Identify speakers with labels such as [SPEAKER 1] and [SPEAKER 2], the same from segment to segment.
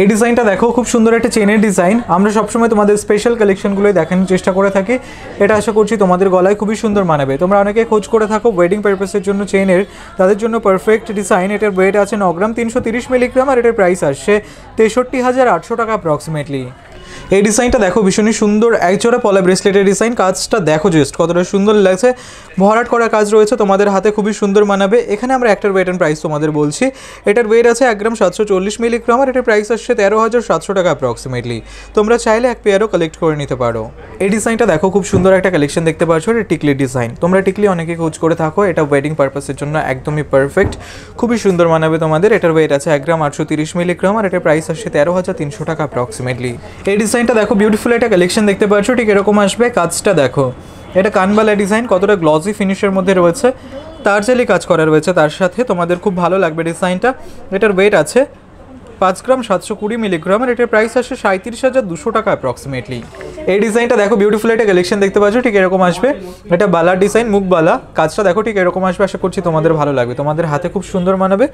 [SPEAKER 1] এই ডিজাইনটা দেখো খুব সুন্দর একটা চেনের ডিজাইন আমরা সবসময় তোমাদের স্পেশাল কালেকশনগুলোই দেখানোর চেষ্টা করে থাকি এটা আশা করছি তোমাদের গলায় খুবই সুন্দর মানাবে তোমরা অনেকে খোঁজ করে থাকো ওয়েডিং পারপাসের জন্য চেনের তাদের জন্য পারফেক্ট ডিজাইন এটার ওয়েট আছে ন গ্রাম তিনশো তিরিশ মিলিগ্রাম আর এটার প্রাইস আসছে তেষট্টি হাজার আটশো টাকা অ্যাপ্রক্সিমেটলি এই ডিজাইনটা দেখো ভীষণই সুন্দর একজোড়া পলা ব্রেসলেটের ডিজাইন কাজটা দেখো জাস্ট কতটা সুন্দর লাগছে ভরাট করা কাজ রয়েছে তোমাদের হাতে খুবই সুন্দর মানাবে এখানে আমরা একটার ওয়েট প্রাইস তোমাদের বলছি এটার ওয়েট আছে এক গ্রাম সাতশো চল্লিশ মিলিগ্রাম আর এটার প্রাইস আসছে তেরো হাজার সাতশো টাকা অ্যাপ্রক্সিমেটলি তোমরা চাইলে এক পেয়ারও কালেক্ট করে নিতে পারো এই ডিজাইনটা দেখো খুব সুন্দর একটা কালেকশন দেখতে পাচ্ছ এটা টিকলি ডিজাইন তোমরা টিকলি অনেকে খোঁজ করে থাকো এটা ওয়েডিং পারপাসের জন্য একদমই পারফেক্ট খুবই সুন্দর মানাবে তোমাদের এটার ওয়েট আছে এক গ্রাম আটশো তিরিশ মিলিগ্রাম আর এটার প্রাইস আসছে তেরো হাজার তিনশো টাকা অ্যাপ্রক্সিমেটলি এই ডিজাইনটা দেখো বিউটিফুল একটা কালেকশন দেখতে পাচ্ছ ঠিক এরকম আসবে কাজটা দেখো এটা কানবালা ডিজাইন কতটা গ্লসি ফিনিশের মধ্যে রয়েছে তার জেলি কাজ করা রয়েছে তার সাথে তোমাদের খুব ভালো লাগবে ডিজাইনটা এটার ওয়েট আছে পাঁচ গ্রাম সাতশো কুড়ি মিলিগ্রাম আর এটার প্রাইস আসে সাঁত্রিশ হাজার দুশো টাকা অ্যাপ্রক্সিমেটলি এই ডিজাইনটা দেখো বিউটিফুল একটা কালেকশন দেখতে পাচ্ছ ঠিক এরকম আসবে এটা বালা ডিজাইন মুখ বালা কাজটা দেখো ঠিক এরকম আসবে আশা করছি তোমাদের ভালো লাগবে তোমাদের হাতে খুব সুন্দর মানাবে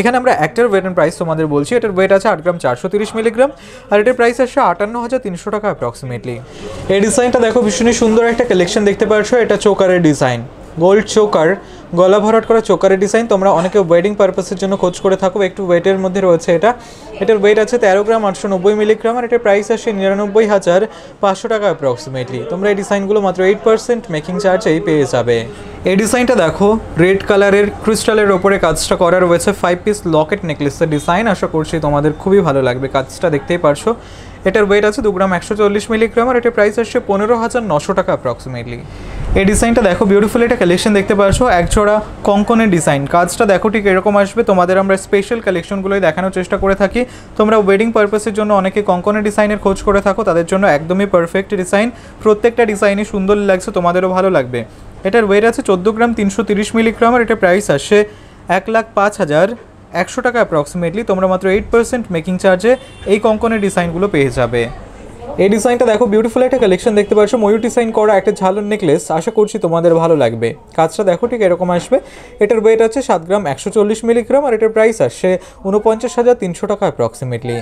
[SPEAKER 1] এখানে আমরা একটার ওয়েট প্রাইস তোমাদের বলছি এটার ওয়েট আছে আট গ্রাম চারশো তিরিশ মিলিগ্রাম আর এটার প্রাইস আসছে আটান্ন হাজার তিনশো টাকা অ্যাপ্রক্সিমেটলি এই ডিজাইনটা দেখো ভীষণই সুন্দর একটা কালেকশন দেখতে পাচ্ছ এটা চোকারের ডিজাইন গোল্ড চোকার গলা ভরাট করা চোকারের ডিজাইন তোমরা অনেকে ওয়েডিং পারপাসের জন্য খোঁজ করে থাকো একটু ওয়েটের মধ্যে রয়েছে এটা এটার ওয়েট আছে তেরো গ্রাম আটশো নব্বই মিলিগ্রাম আর এটার প্রাইস আসে নিরানব্বই হাজার পাঁচশো টাকা অ্যাপ্রক্সিমেটলি তোমরা এই ডিজাইনগুলো মাত্র এইট পার্সেন্ট মেকিং চার্জেই পেয়ে যাবে এই ডিজাইনটা দেখো রেড কালারের ক্রিস্টালের ওপরে কাজটা করা রয়েছে ফাইভ পিস লকেট নেকলেসের ডিজাইন আশা করছি তোমাদের খুবই ভালো লাগবে কাজটা দেখতেই পারছো এটার ওয়েট আছে দু গ্রাম একশো চল্লিশ মিলিগ্রাম আর এটার প্রাইস আসছে পনেরো হাজার নশো টাকা অ্যাপ্রক্সিমেটলি এই ডিজাইনটা দেখো বিউটিফুল এটা কালেকশন দেখতে পারছো একজোড়া কঙ্কনের ডিজাইন কাজটা দেখো ঠিক এরকম আসবে তোমাদের আমরা স্পেশাল কালেকশনগুলোই দেখানোর চেষ্টা করে থাকি তোমরা ওয়েডিং পারপাসের জন্য অনেকে কঙ্কনের ডিজাইনের খোঁজ করে থাকো তাদের জন্য একদমই পারফেক্ট ডিজাইন প্রত্যেকটা ডিজাইনই সুন্দর লাগছে তোমাদেরও ভালো লাগবে এটার ওয়েট আছে চোদ্দো গ্রাম তিনশো তিরিশ মিলিগ্রাম আর এটা প্রাইস আসছে এক লাখ পাঁচ হাজার একশো টাকা অ্যাপ্রক্সিমেটলি তোমরা মাত্র এইট পার্সেন্ট মেকিং চার্জে এই কঙ্কনের ডিজাইনগুলো পেয়ে যাবে এই ডিজাইনটা দেখো বিউটিফুল একটা কালেকশন দেখতে পাচ্ছ ময়ূর ডিজাইন করা একটা ঝালুর নেকলেস আশা করছি তোমাদের ভালো লাগবে কাজটা দেখো ঠিক এরকম আসবে এটার ওয়েট আছে সাত গ্রাম একশো চল্লিশ মিলিগ্রাম আর এটার প্রাইস আসছে উনপঞ্চাশ হাজার তিনশো টাকা অ্যাপ্রক্সিমেটলি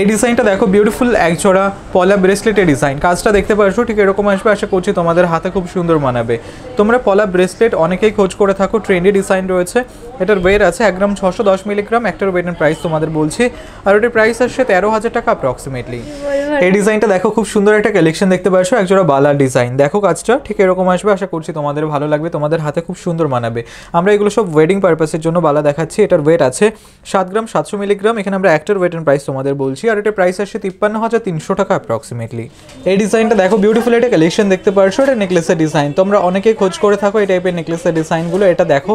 [SPEAKER 1] এই ডিজাইনটা দেখো বিউটিফুল একজোড়া পলা ব্রেসলেটের ডিজাইন কাজটা দেখতে পাচ্ছ ঠিক এরকম আসবে আশা করছি তোমাদের হাতে খুব সুন্দর মানাবে তোমরা পলা ব্রেসলেট অনেকেই খোঁজ করে থাকো ট্রেন্ডি ডিজাইন রয়েছে এটার ওয়েট আছে এক গ্রাম ছশো দশ মিলিগ্রাম একটার ওয়েটের প্রাইস তোমাদের বলছি আর ওটার প্রাইস আসছে তেরো হাজার টাকা অ্যাপ্রক্সিমেটলি এই ডিজাইনটা দেখো খুব সুন্দর একটা কালেকশন দেখতে পাচ্ছ একজোড়া বালার ডিজাইন দেখো কাজটা ঠিক এরকম আসবে আশা করছি তোমাদের ভালো লাগবে তোমাদের হাতে খুব সুন্দর মানাবে আমরা এগুলো সব ওয়েডিং পারপাসের জন্য বালা দেখাচ্ছি এটার ওয়েট আছে সাত গ্রাম সাতশো মিলিগ্রাম এখানে আমরা একটার ওয়েট প্রাইস তোমাদের বলছি আর এটার প্রাইস আসছে তিপ্পান্ন হাজার তিনশো টাকা অ্যাপ্রক্সিমেটলি এই ডিজাইনটা দেখো বিউটিফুল একটা কালেকশন দেখতে পারছো এটা নেকলেসের ডিজাইন তোমরা অনেকে খোঁজ করে থাকো এই টাইপের নেকলেসের ডিজাইনগুলো এটা দেখো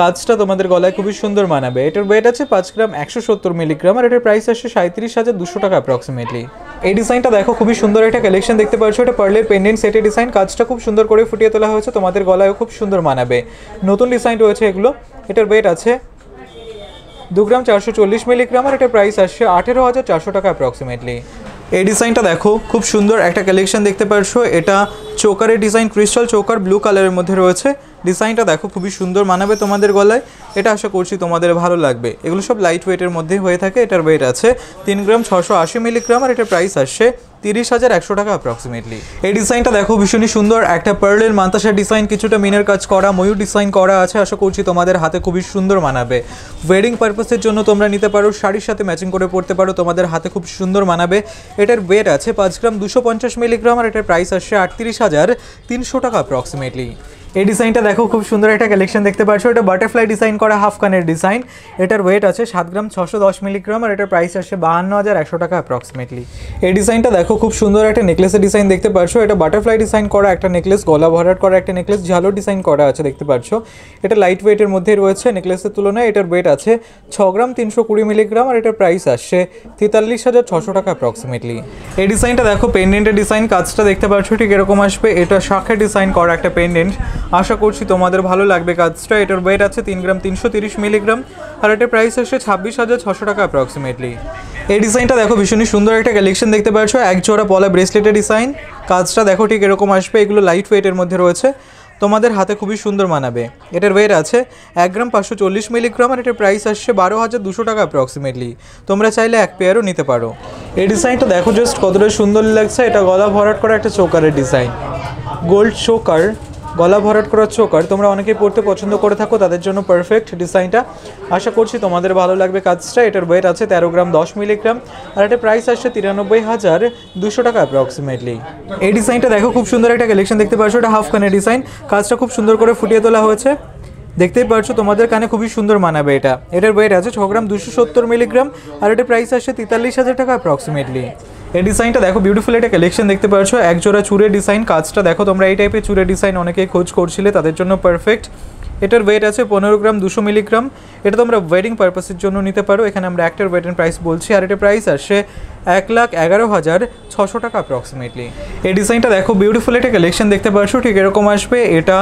[SPEAKER 1] কাজটা তোমাদের গলায় খুবই সুন্দর মানাবে এটার ওয়েট আছে পাঁচ গ্রাম একশো সত্তর মিলিগ্রাম আর এটার প্রাইস আসছে সাঁত্রিশ হাজার দুশো টাকা অ্যাপ্রক্সিমেটলি এই ডিজাইনটা দেখো খুব খুবই সুন্দর একটা কালেকশন দেখতে পাচ্ছ এটা পার্লের পেন্ডেন্ট সেটের ডিজাইন কাজটা খুব সুন্দর করে ফুটিয়ে তোলা হয়েছে তোমাদের গলায়ও খুব সুন্দর মানাবে নতুন ডিজাইন রয়েছে এগুলো এটার ওয়েট আছে দু গ্রাম চারশো চল্লিশ মিলিগ্রাম আর এটার প্রাইস আসছে আঠেরো হাজার চারশো টাকা অ্যাপ্রক্সিমেটলি এই ডিজাইনটা দেখো খুব সুন্দর একটা কালেকশন দেখতে পাচ্ছ এটা চোকারের ডিজাইন ক্রিস্টাল চোকার ব্লু কালারের মধ্যে রয়েছে ডিজাইনটা দেখো খুবই সুন্দর মানাবে তোমাদের গলায় এটা আশা করছি তোমাদের ভালো লাগবে এগুলো সব লাইট ওয়েটের মধ্যে হয়ে থাকে এটার ওয়েট আছে তিন গ্রাম ছশো আশি মিলিগ্রাম আর এটার প্রাইস আসছে তিরিশ হাজার একশো টাকা অ্যাপ্রক্সিমেটলি এই ডিজাইনটা দেখো ভীষণই সুন্দর একটা পার্লের মান্তাসার ডিজাইন কিছুটা মিনের কাজ করা ময়ূর ডিজাইন করা আছে আশা করছি তোমাদের হাতে খুবই সুন্দর মানাবে ওয়েডিং পারপাসের জন্য তোমরা নিতে পারো শাড়ির সাথে ম্যাচিং করে পড়তে পারো তোমাদের হাতে খুব সুন্দর মানাবে এটার ওয়েট আছে পাঁচ গ্রাম দুশো পঞ্চাশ মিলিগ্রাম আর এটার প্রাইস আসছে আটত্রিশ হাজার তিনশো টাকা অ্যাপ্রক্সিমেটলি এই ডিজাইনটা দেখো খুব সুন্দর একটা কালেকশন দেখতে পাচ্ছ এটা বাটারফ্লাই ডিজাইন করা হাফ কানের ডিজাইন এটার ওয়েট আছে সাত গ্রাম ছশো দশ মিলিগ্রাম আর এটার প্রাইস আসছে বাহান্ন হাজার একশো টাকা অ্যাপ্রক্সিমেটলি এই ডিজাইনটা দেখো খুব সুন্দর একটা নেকলেসের ডিজাইন দেখতে পাচ্ছ এটা বাটারফ্লাই ডিজাইন করা একটা নেকলেস গলা ভরাট করা একটা নেকলেস ঝালো ডিজাইন করা আছে দেখতে পাচ্ছ এটা লাইট ওয়েটের মধ্যে রয়েছে নেকলেসের তুলনায় এটার ওয়েট আছে ছ গ্রাম তিনশো কুড়ি মিলিগ্রাম আর এটার প্রাইস আসছে তেতাল্লিশ হাজার ছশো টাকা অ্যাপ্রক্সিমেটলি এই ডিজাইনটা দেখো পেন্ডেন্টের ডিজাইন কাজটা দেখতে পাচ্ছ ঠিক এরকম আসবে এটা শাখের ডিজাইন করা একটা পেন্ডেন্ট আশা করছি তোমাদের ভালো লাগবে কাজটা এটার ওয়েট আছে তিন গ্রাম তিনশো তিরিশ মিলিগ্রাম আর এটার প্রাইস আসছে ছাব্বিশ হাজার ছশো টাকা অ্যাপ্রক্সিমেটলি এই ডিজাইনটা দেখো ভীষণই সুন্দর একটা কালেকশন দেখতে পাচ্ছ এক জোড়া পলা ব্রেসলেটের ডিজাইন কাজটা দেখো ঠিক এরকম আসবে এগুলো লাইট ওয়েটের মধ্যে রয়েছে তোমাদের হাতে খুবই সুন্দর মানাবে এটার ওয়েট আছে এক গ্রাম পাঁচশো চল্লিশ মিলিগ্রাম আর এটার প্রাইস আসছে বারো হাজার দুশো টাকা অ্যাপ্রক্সিমেটলি তোমরা চাইলে এক পেয়ারও নিতে পারো এই ডিজাইনটা দেখো জাস্ট কতটা সুন্দর লাগছে এটা গলা ভরাট করা একটা চোকারের ডিজাইন গোল্ড চোকার গলা ভরাট করা চোকার তোমরা অনেকেই পড়তে পছন্দ করে থাকো তাদের জন্য পারফেক্ট ডিজাইনটা আশা করছি তোমাদের ভালো লাগবে কাজটা এটার ওয়েট আছে তেরো গ্রাম দশ মিলিগ্রাম আর এটা প্রাইস আসছে তিরানব্বই হাজার দুশো টাকা অ্যাপ্রক্সিমেটলি এই ডিজাইনটা দেখো খুব সুন্দর একটা কালেকশন দেখতে পাচ্ছ এটা হাফ কানের ডিজাইন কাজটা খুব সুন্দর করে ফুটিয়ে তোলা হয়েছে দেখতেই পারছো তোমাদের কানে খুবই সুন্দর মানাবে এটা এটার ওয়েট আছে ছ গ্রাম দুশো সত্তর মিলিগ্রাম আর এটার প্রাইস আসছে তেতাল্লিশ হাজার টাকা অ্যাপ্রক্সিমেটলি এই ডিজাইনটা দেখো বিউটিফুল এটা কালেকশন দেখতে পাচ্ছ এক জোড়া চুড়ে ডিজাইন কাজটা দেখো তোমরা এই টাইপের চুড়ে ডিজাইন অনেকে খোঁজ করছিলে তাদের জন্য পারফেক্ট এটার ওয়েট আছে পনেরো গ্রাম দুশো মিলিগ্রাম এটা তোমরা ওয়েডিং পারপাসের জন্য নিতে পারো এখানে আমরা একটার ওয়েট অ্যান্ড প্রাইস বলছি আর এটার প্রাইস আসে এক লাখ এগারো হাজার ছশো টাকা অ্যাপ্রক্সিমেটলি এই ডিজাইনটা দেখো বিউটিফুল এটা কালেকশন দেখতে পারছো ঠিক এরকম আসবে এটা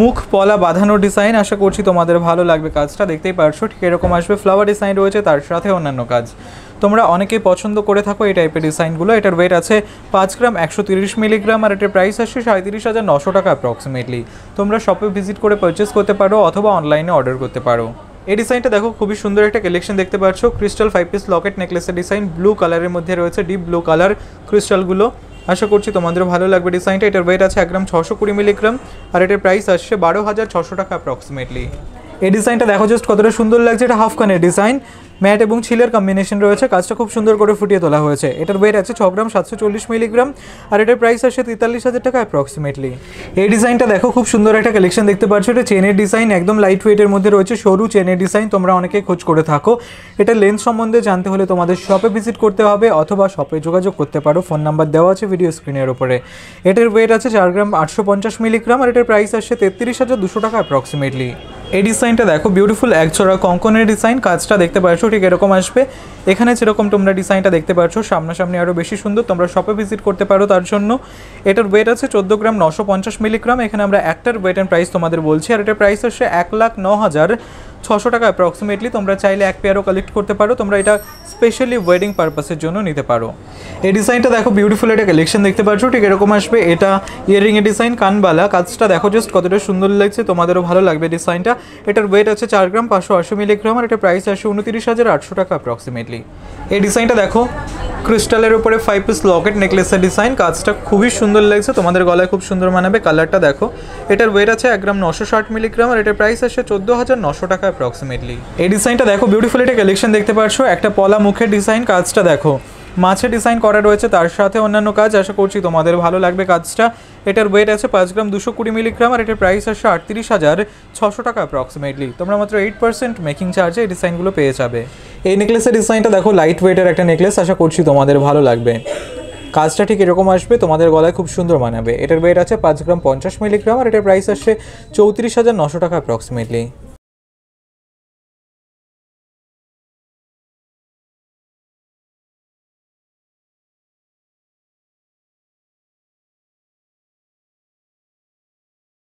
[SPEAKER 1] মুখ পলা বাঁধানোর ডিজাইন আশা করছি তোমাদের ভালো লাগবে কাজটা দেখতেই পারছো ঠিক এরকম আসবে ফ্লাওয়ার ডিজাইন রয়েছে তার সাথে অন্যান্য কাজ তোমরা অনেকেই পছন্দ করে থাকো এই টাইপের ডিজাইনগুলো এটার ওয়েট আছে পাঁচ গ্রাম একশো তিরিশ মিলিগ্রাম আর এটার প্রাইস আসছে সাঁত্রিশ হাজার নশো টাকা অ্যাপ্রক্সিমেটলি তোমরা শপে ভিজিট করে পারচেস করতে পারো অথবা অনলাইনে অর্ডার করতে পারো এই ডিজাইনটা দেখো খুবই সুন্দর একটা কালেকশন দেখতে পাচ্ছ ক্রিস্টাল ফাইভ পিস লকেট নেকলেসের ডিজাইন ব্লু কালারের মধ্যে রয়েছে ডিপ ব্লু কালার ক্রিস্টালগুলো আশা করছি তোমাদেরও ভালো লাগবে ডিজাইনটা এটার ওয়েট আছে এক গ্রাম ছশো কুড়ি মিলিগ্রাম আর এটার প্রাইস আসছে বারো হাজার ছশো টাকা অ্যাপ্রক্সিমেটলি এই ডিজাইনটা দেখো জাস্ট কতটা সুন্দর লাগছে এটা হাফ কানের ডিজাইন ম্যাট এবং ছিলের কম্বিনেশন রয়েছে কাজটা খুব সুন্দর করে ফুটিয়ে তোলা হয়েছে এটার ওয়েট আছে ছ গ্রাম সাতশো চল্লিশ মিলিগ্রাম আর এটার প্রাইস আসে তেতাল্লিশ হাজার টাকা অ্যাপ্রক্সিমেটলি এই ডিজাইনটা দেখো খুব সুন্দর একটা কালেকশন দেখতে পাচ্ছ এটা চেনের ডিজাইন একদম লাইট ওয়েটের মধ্যে রয়েছে সরু চেনের ডিজাইন তোমরা অনেকে খোঁজ করে থাকো এটা লেন্স সম্বন্ধে জানতে হলে তোমাদের শপে ভিজিট করতে হবে অথবা শপে যোগাযোগ করতে পারো ফোন নাম্বার দেওয়া আছে ভিডিও স্ক্রিনের ওপরে এটার ওয়েট আছে চার গ্রাম আটশো পঞ্চাশ মিলিগ্রাম আর এটার প্রাইস আসছে তেত্রিশ হাজার দুশো টাকা অ্যাপ্রক্সিমেটলি এই ডিজাইনটা দেখো বিউটিফুল একচড়া কঙ্কনের ডিজাইন কাজটা দেখতে পাচ্ছ ঠিক এরকম আসবে এখানে যেরকম তোমরা ডিজাইনটা দেখতে পাচ্ছ সামনাসামনি আরও বেশি সুন্দর তোমরা শপে ভিজিট করতে পারো তার জন্য এটার ওয়েট আছে চোদ্দো গ্রাম নশো পঞ্চাশ মিলিগ্রাম এখানে আমরা একটার ওয়েট অ্যান্ড প্রাইস তোমাদের বলছি আর এটার প্রাইস আসছে এক লাখ ন হাজার ছশো টাকা অ্যাপ্রক্সিমেটলি তোমরা চাইলে এক পেয়ারও কালেক্ট করতে পারো তোমরা এটা স্পেশালি ওয়েডিং পারপাসের জন্য নিতে পারো এই ডিজাইনটা দেখো বিউটিফুল একটা কালেকশন দেখতে পাচ্ছ ঠিক এরকম আসবে এটা ইয়াররিংয়ের ডিজাইন কানবালা কাজটা দেখো জাস্ট কতটা সুন্দর লাগছে তোমাদেরও ভালো লাগবে ডিজাইনটা এটার ওয়েট আছে চার গ্রাম পাঁচশো আশি মিলিগ্রাম আর এটা প্রাইস আসে উনতিরিশ হাজার আটশো টাকা অ্যাপ্রক্সিমেটলি এই ডিজাইনটা দেখো ক্রিস্টালের উপরে ফাইভ পিস লকেট নেকলেসের ডিজাইন কাজটা খুবই সুন্দর লাগছে তোমাদের গলায় খুব সুন্দর মানাবে কালারটা দেখো এটার ওয়েট আছে এক গ্রাম নশো ষাট মিলিগ্রাম আর এটার প্রাইস আসে চোদ্দো হাজার নশো টাকা অ্যাপ্রক্সিমেটলি এই ডিজাইনটা দেখো বিউটিফুল এটা কালেকশন দেখতে পাচ্ছ একটা পলা মুখের ডিজাইন কাজটা দেখো মাছের ডিজাইন করা রয়েছে তার সাথে অন্যান্য কাজ আশা করছি তোমাদের ভালো লাগবে কাজটা এটার ওয়েট আছে পাঁচ গ্রাম দুশো কুড়ি মিলিগ্রাম আর এটার প্রাইস আসছে আটত্রিশ হাজার ছশো টাকা অ্যাপ্রক্সিমেটলি তোমরা মাত্র এইট পার্সেন্ট মেকিং চার্জে এই ডিজাইনগুলো পেয়ে যাবে এই নেকলেসের ডিজাইনটা দেখো লাইট ওয়েটের একটা নেকলেস আশা করছি তোমাদের ভালো লাগবে কাজটা ঠিক এরকম আসবে তোমাদের গলায় খুব সুন্দর মানাবে এটার ওয়েট আছে পাঁচ গ্রাম পঞ্চাশ মিলিগ্রাম আর এটার প্রাইস আসছে চৌত্রিশ হাজার নশো টাকা অ্যাপ্রক্সিমেটলি